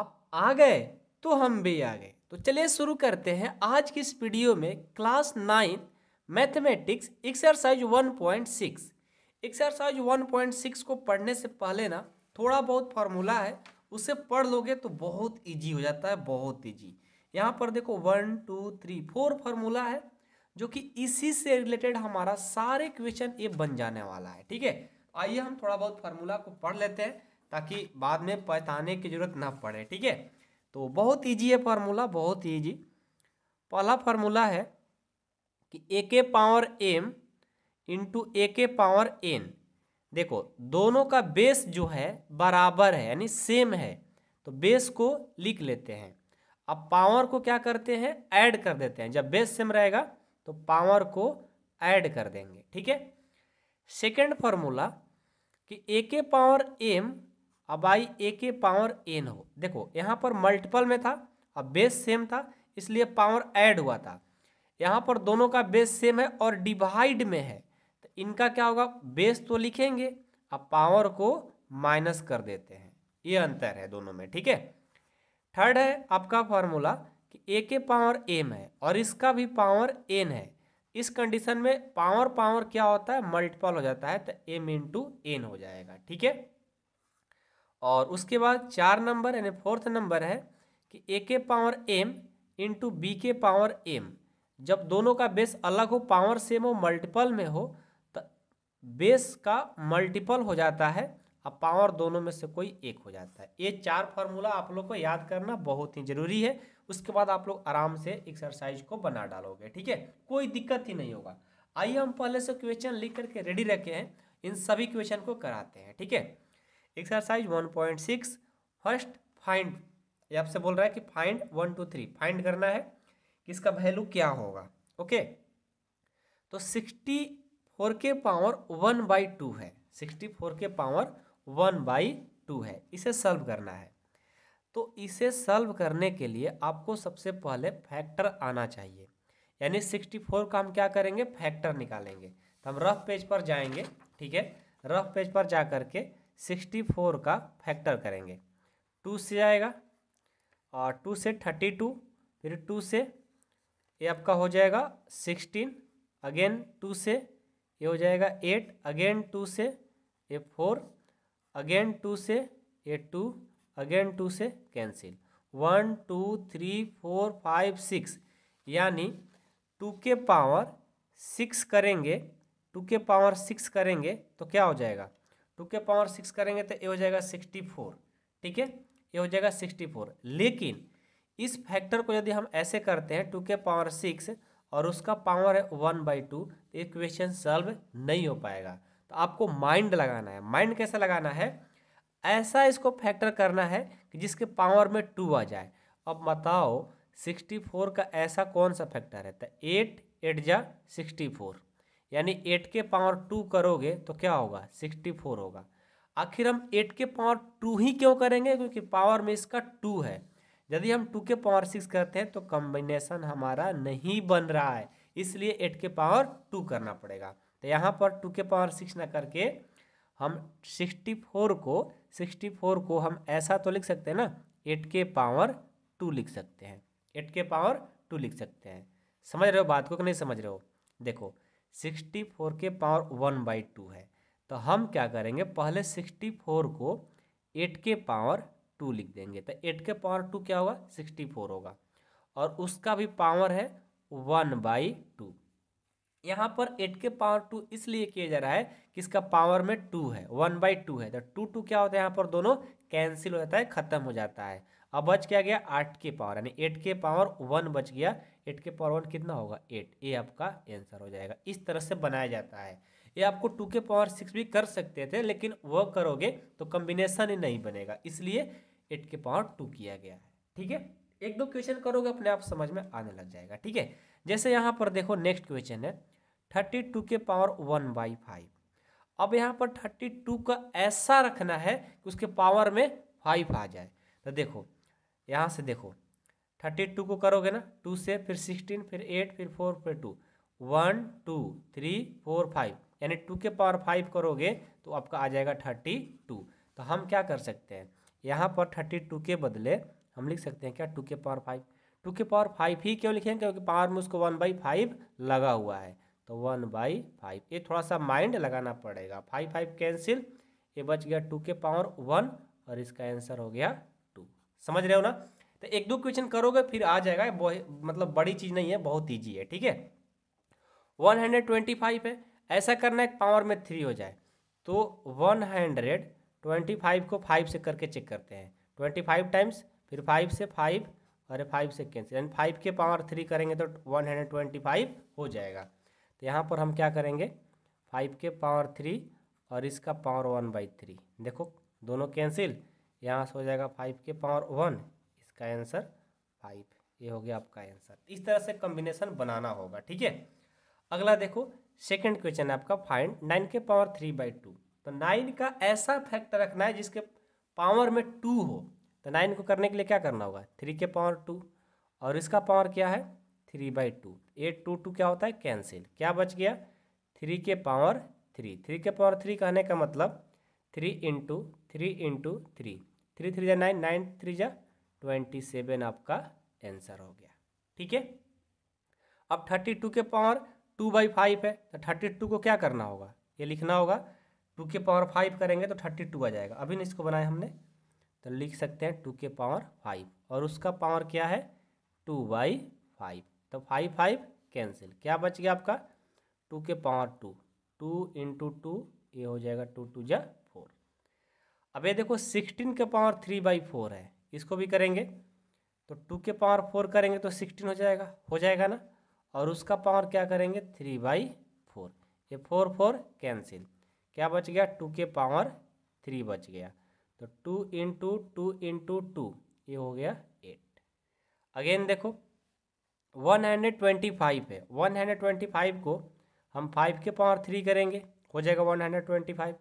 आप आ गए तो हम भी आ गए तो चलिए शुरू करते हैं आज की इस वीडियो में class nine mathematics exercise one point six exercise one point six को पढ़ने से पहले ना थोड़ा बहुत फार्मूला है उसे पढ़ लोगे तो बहुत ईजी हो जाता है बहुत ईजी यहाँ पर देखो one two three four formula है जो कि इसी से रिलेटेड हमारा सारे क्वेश्चन ये बन जाने वाला है ठीक है आइए हम थोड़ा बहुत फार्मूला को पढ़ लेते हैं ताकि बाद में पहचाने की जरूरत ना पड़े ठीक है तो बहुत ईजी है फार्मूला बहुत ईजी पहला फार्मूला है कि ए के पावर एम इंटू ए के पावर एन देखो दोनों का बेस जो है बराबर है यानी सेम है तो बेस को लिख लेते हैं अब पावर को क्या करते हैं ऐड कर देते हैं जब बेस सेम रहेगा तो पावर को ऐड कर देंगे ठीक है सेकेंड फार्मूला कि ए के पावर एम अब आई ए के पावर एन हो देखो यहाँ पर मल्टीपल में था अब बेस सेम था इसलिए पावर ऐड हुआ था यहाँ पर दोनों का बेस सेम है और डिवाइड में है तो इनका क्या होगा बेस तो लिखेंगे अब पावर को माइनस कर देते हैं ये अंतर है दोनों में ठीक है थर्ड है आपका फॉर्मूला कि ए के पावर एम है और इसका भी पावर एन है इस कंडीशन में पावर पावर क्या होता है मल्टीपल हो जाता है तो एम इंटू एन हो जाएगा ठीक है और उसके बाद चार नंबर यानी फोर्थ नंबर है कि ए के पावर एम इंटू बी के पावर एम जब दोनों का बेस अलग हो पावर सेम हो मल्टीपल में हो तो बेस का मल्टीपल हो जाता है और पावर दोनों में से कोई एक हो जाता है ये चार फार्मूला आप लोग को याद करना बहुत ही जरूरी है उसके बाद आप लोग आराम से एक्सरसाइज को बना डालोगे ठीक है कोई दिक्कत ही नहीं होगा आइए हम पहले से क्वेश्चन लिख करके रेडी रखे हैं इन सभी क्वेश्चन को कराते हैं ठीक है exercise one point six first find ये आपसे बोल रहा है कि find one two three find करना है कि इसका वैल्यू क्या होगा ओके तो सिक्सटी फोर के पावर वन बाई टू है सिक्सटी फोर के पावर वन बाई टू है इसे सॉल्व करना है तो इसे सॉल्व करने के लिए आपको सबसे पहले फैक्टर आना चाहिए यानी सिक्सटी फोर का हम क्या करेंगे फैक्टर निकालेंगे तो हम रफ पेज पर जाएंगे ठीक है रफ पेज पर जा करके सिक्सटी फोर का फैक्टर करेंगे टू से आएगा और टू से थर्टी टू फिर टू से ये आपका हो जाएगा सिक्सटीन अगेन टू से ये हो जाएगा एट अगेन टू से ये फोर अगेन टू से ये टू अगेन टू से cancel one two three four five six यानी टू के पावर सिक्स करेंगे टू के पावर सिक्स करेंगे तो क्या हो जाएगा टू के पावर सिक्स करेंगे तो ये हो जाएगा सिक्सटी फोर ठीक है ये हो जाएगा सिक्सटी फोर लेकिन इस फैक्टर को यदि हम ऐसे करते हैं टू के पावर सिक्स और उसका पावर है वन बाई टू तो ये क्वेश्चन सॉल्व नहीं हो पाएगा तो आपको माइंड लगाना है माइंड कैसा लगाना है ऐसा इसको फैक्टर करना है कि जिसके पावर में टू आ जाए अब बताओ सिक्सटी फोर का ऐसा कौन सा फैक्टर है तो एट एट जा सिक्सटी फोर यानी एट के पावर टू करोगे तो क्या होगा सिक्सटी फोर होगा आखिर हम एट के पावर टू ही क्यों करेंगे क्योंकि पावर में इसका टू है यदि हम टू के पावर सिक्स करते हैं तो कम्बिनेसन हमारा नहीं बन रहा है इसलिए एट के पावर टू करना पड़ेगा तो यहाँ पर टू के पावर सिक्स ना करके हम सिक्सटी फोर को सिक्सटी फोर को हम ऐसा तो लिख सकते हैं ना एट के पावर टू लिख सकते हैं एट के पावर टू लिख सकते हैं समझ रहे हो बात को कि नहीं समझ रहे हो देखो सिक्सटी फोर के पावर वन बाई टू है तो हम क्या करेंगे पहले सिक्सटी फोर को एट के पावर टू लिख देंगे तो एट के पावर टू क्या होगा सिक्सटी फोर होगा और उसका भी पावर है वन बाई टू यहाँ पर एट के पावर टू इसलिए किया जा रहा है कि इसका पावर में टू है वन बाई टू है तो टू टू क्या होता है यहाँ पर दोनों कैंसिल हो जाता है खत्म हो जाता है अब बच क्या गया आठ के पावर यानी एट के पावर वन बच गया एट के पावर वन कितना होगा एट ये आपका आंसर हो जाएगा इस तरह से बनाया जाता है ये आपको टू के पावर सिक्स भी कर सकते थे लेकिन वह करोगे तो कम्बिनेशन ही नहीं बनेगा इसलिए एट के पावर टू किया गया है ठीक है एक दो क्वेश्चन करोगे अपने आप समझ में आने लग जाएगा ठीक है जैसे यहाँ पर देखो नेक्स्ट क्वेश्चन है थर्टी टू के पावर वन बाई फाइव अब यहाँ पर थर्टी टू का ऐसा रखना है कि उसके पावर में फाइव आ जाए तो देखो यहाँ से देखो थर्टी टू को करोगे ना टू से फिर सिक्सटीन फिर एट फिर फोर फिर two one two three four five यानी टू के पावर फाइव करोगे तो आपका आ जाएगा थर्टी टू तो हम क्या कर सकते हैं यहाँ पर थर्टी टू के बदले हम लिख सकते हैं क्या टू के पावर फाइव टू के पावर फाइव ही क्यों लिखें क्योंकि पावर में उसको वन बाई फाइव लगा हुआ है तो वन बाई फाइव ये थोड़ा सा माइंड लगाना पड़ेगा फाइव फाइव कैंसिल ये बच गया टू के पावर वन और इसका आंसर हो गया समझ रहे हो ना तो एक दो क्वेश्चन करोगे फिर आ जाएगा मतलब बड़ी चीज़ नहीं है बहुत ईजी है ठीक है वन हंड्रेड ट्वेंटी फाइव है ऐसा करना है पावर में थ्री हो जाए तो वन हंड्रेड ट्वेंटी फाइव को फाइव से करके चेक करते हैं ट्वेंटी फाइव टाइम्स फिर फाइव से फाइव अरे फाइव से कैंसिल एंड फाइव के पावर थ्री करेंगे तो वन हंड्रेड ट्वेंटी फाइव हो जाएगा तो यहाँ पर हम क्या करेंगे फाइव के पावर थ्री और इसका पावर वन बाई थ्री देखो दोनों कैंसिल यहाँ से हो जाएगा फाइव के पावर वन इसका आंसर फाइव ये हो गया आपका आंसर इस तरह से कॉम्बिनेशन बनाना होगा ठीक है अगला देखो सेकंड क्वेश्चन है आपका फाइंड नाइन के पावर थ्री बाई टू तो नाइन का ऐसा फैक्टर रखना है जिसके पावर में टू हो तो नाइन को करने के लिए क्या करना होगा थ्री के पावर टू और इसका पावर क्या है थ्री बाई टू ए टू टू क्या होता है कैंसिल क्या बच गया थ्री के पावर थ्री थ्री के पावर थ्री कहने का मतलब three into three into three three three जा नाइन नाइन थ्री जा ट्वेंटी सेवन आपका आंसर हो गया ठीक है अब थर्टी टू के पावर टू बाई फाइव है तो थर्टी टू को क्या करना होगा ये लिखना होगा टू के पावर फाइव करेंगे तो थर्टी टू आ जाएगा अभी ना इसको बनाया हमने तो लिख सकते हैं टू के पावर फाइव और उसका पावर क्या है टू बाई फाइव तो फाइव फाइव कैंसिल क्या बच गया आपका टू के power two two into two ये हो जाएगा टू टू जा अब ये देखो सिक्सटीन के पावर थ्री बाई फोर है इसको भी करेंगे तो टू के पावर फोर करेंगे तो सिक्सटीन हो जाएगा हो जाएगा ना और उसका पावर क्या करेंगे थ्री बाई फोर ये फोर फोर कैंसिल क्या बच गया टू के पावर थ्री बच गया तो two into two into two ये हो गया एट अगेन देखो वन हंड्रेड ट्वेंटी फाइव है वन हंड्रेड ट्वेंटी फाइव को हम फाइव के पावर थ्री करेंगे हो जाएगा वन हंड्रेड ट्वेंटी फाइव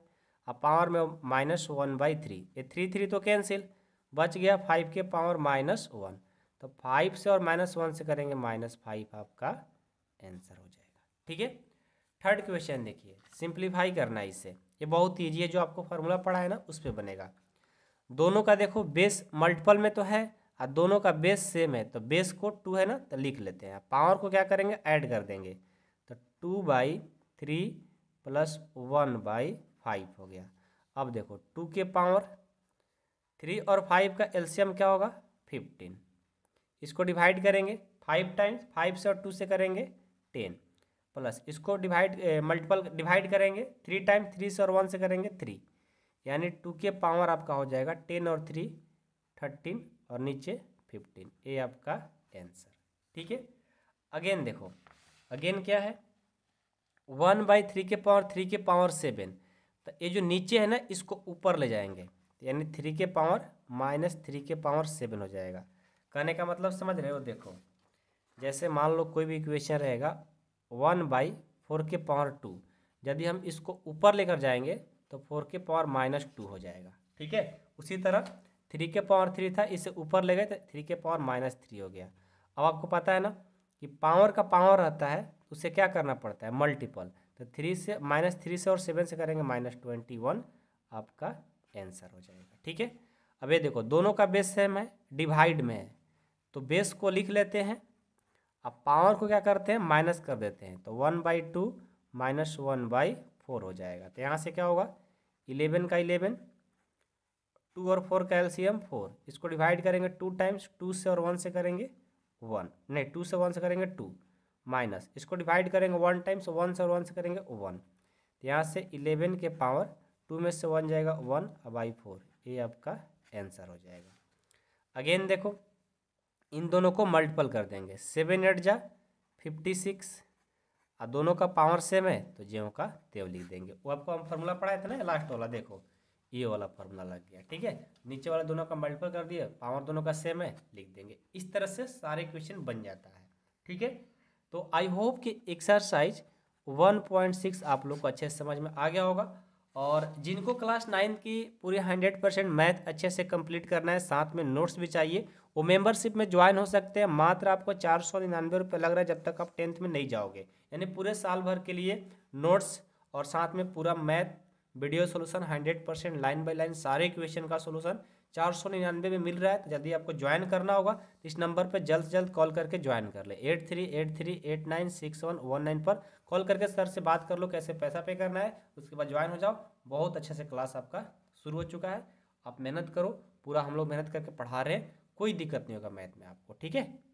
अब पावर में माइनस वन बाई थ्री ये थ्री थ्री तो कैंसिल बच गया फाइव के पावर माइनस वन तो फाइव से और माइनस वन से करेंगे माइनस फाइव आपका आंसर हो जाएगा ठीक है थर्ड क्वेश्चन देखिए सिंप्लीफाई करना है इसे ये बहुत ईजी है जो आपको फार्मूला पढ़ा है ना उस पर बनेगा दोनों का देखो बेस मल्टीपल में तो है और दोनों का बेस सेम है तो बेस को टू है ना तो लिख लेते हैं पावर को क्या करेंगे ऐड कर देंगे तो two by three plus one by five हो गया अब देखो टू के पावर थ्री और फाइव का एल्शियम क्या होगा फिफ्टीन इसको डिवाइड करेंगे फाइव टाइम्स फाइव से और टू से करेंगे टेन प्लस इसको डिवाइड मल्टीपल डिवाइड करेंगे थ्री टाइम थ्री से और वन से करेंगे थ्री यानी टू के पावर आपका हो जाएगा टेन और थ्री थर्टीन और नीचे फिफ्टीन ये आपका आंसर ठीक है अगेन देखो अगेन क्या है वन बाई थ्री के पावर थ्री के पावर सेवन तो ये जो नीचे है ना इसको ऊपर ले जाएंगे यानी थ्री के पावर माइनस थ्री के पावर सेवन हो जाएगा कहने का मतलब समझ रहे हो देखो जैसे मान लो कोई भी इक्वेशन रहेगा वन बाई फोर के पावर टू यदि हम इसको ऊपर लेकर जाएंगे तो फोर के पावर माइनस टू हो जाएगा ठीक है उसी तरह थ्री के पावर थ्री था इसे ऊपर ले गए तो थ्री के पावर माइनस थ्री हो गया अब आपको पता है ना कि पावर का पावर रहता है उसे क्या करना पड़ता है मल्टीपल तो थ्री से माइनस थ्री से और सेवन से करेंगे माइनस ट्वेंटी वन आपका आंसर हो जाएगा ठीक है अब ये देखो दोनों का बेस सेम है डिवाइड में है तो बेस को लिख लेते हैं अब पावर को क्या करते हैं माइनस कर देते हैं तो one by two minus one by four हो जाएगा तो यहाँ से क्या होगा इलेवन का इलेवन टू और फोर का एल्सीयम फोर इसको डिवाइड करेंगे टू टाइम्स टू से और वन से करेंगे वन नहीं टू से वन से करेंगे टू माइनस इसको डिवाइड करेंगे वन टाइम्स वन से और वन से करेंगे वन तो यहाँ से इलेवन के पावर टू में से वन जाएगा वन बाई फोर ये आपका आंसर हो जाएगा अगेन देखो इन दोनों को मल्टीपल कर देंगे सेवन एट जा फिफ्टी सिक्स और दोनों का पावर सेम है तो जे का तेव लिख देंगे वो आपको हम फार्मूला पढ़ाए थे ना लास्ट वाला देखो ये वाला फार्मूला लग गया ठीक है नीचे वाला दोनों का मल्टीपल कर दिए पावर दोनों का सेम है लिख देंगे इस तरह से सारे क्वेश्चन बन जाता है ठीक है तो आई होप कि एक्सरसाइज 1.6 आप लोग को अच्छे से समझ में आ गया होगा और जिनको क्लास नाइन्थ की पूरे हंड्रेड परसेंट मैथ अच्छे से कंप्लीट करना है साथ में नोट्स भी चाहिए वो मेंबरशिप में ज्वाइन हो सकते हैं मात्र आपको चार सौ निन्यानवे रुपये लग रहा है जब तक आप टेंथ में नहीं जाओगे यानी पूरे साल भर के लिए नोट्स और साथ में पूरा math video solution hundred percent line by line सारे क्वेश्चन का सोल्यूशन चार सौ निन्यानवे में मिल रहा है तो यदि आपको ज्वाइन करना होगा तो इस नंबर पर जल्द से जल्द कॉल करके ज्वाइन कर ले eight three eight three eight nine six one one nine पर कॉल करके सर से बात कर लो कैसे पैसा पे करना है उसके बाद ज्वाइन हो जाओ बहुत अच्छे से क्लास आपका शुरू हो चुका है आप मेहनत करो पूरा हम लोग मेहनत करके पढ़ा रहे हैं कोई दिक्कत नहीं होगा मैथ में आपको ठीक है